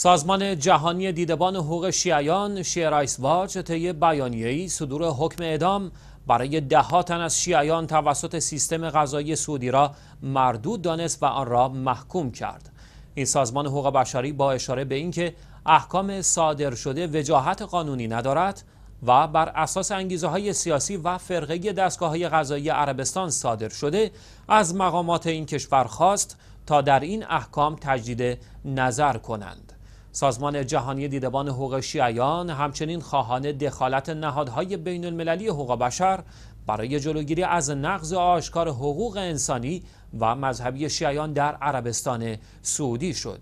سازمان جهانی دیدبان حقوق شیعیان شیرایس رایس واج طی بیانیه‌ای صدور حکم اعدام برای ده تن از شیعیان توسط سیستم غذایی سعودی را مردود دانست و آن را محکوم کرد این سازمان حقوق بشری با اشاره به اینکه احکام صادر شده وجاهت قانونی ندارد و بر اساس انگیزه های سیاسی و فرقه دستگاه های غذایی عربستان صادر شده از مقامات این کشور خواست تا در این احکام تجدید نظر کنند سازمان جهانی دیدبان حقوق شیعیان همچنین خواهان دخالت نهادهای بین المللی حقوق بشر برای جلوگیری از نقض آشکار حقوق انسانی و مذهبی شیعیان در عربستان سعودی شد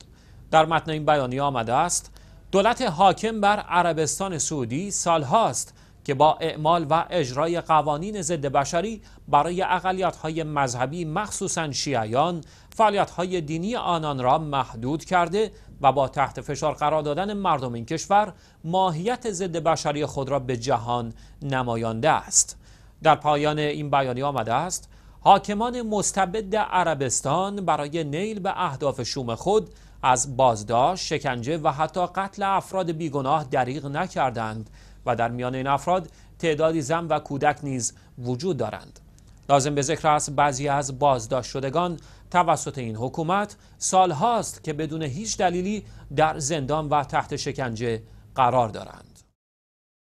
در متن این بیانیه آمده است دولت حاکم بر عربستان سعودی سالهاست که با اعمال و اجرای قوانین ضد بشری برای اقلیت‌های مذهبی مخصوصا شیعیان فعالیت‌های دینی آنان را محدود کرده و با تحت فشار قرار دادن مردم این کشور ماهیت ضد بشری خود را به جهان نمایانده است در پایان این بیانیه آمده است حاکمان مستبد عربستان برای نیل به اهداف شوم خود از بازداشت، شکنجه و حتی قتل افراد بیگناه دریغ نکردند و در میان این افراد تعدادی زن و کودک نیز وجود دارند لازم به ذکر است بعضی از بازداشت شدگان توسط این حکومت سالهاست که بدون هیچ دلیلی در زندان و تحت شکنجه قرار دارند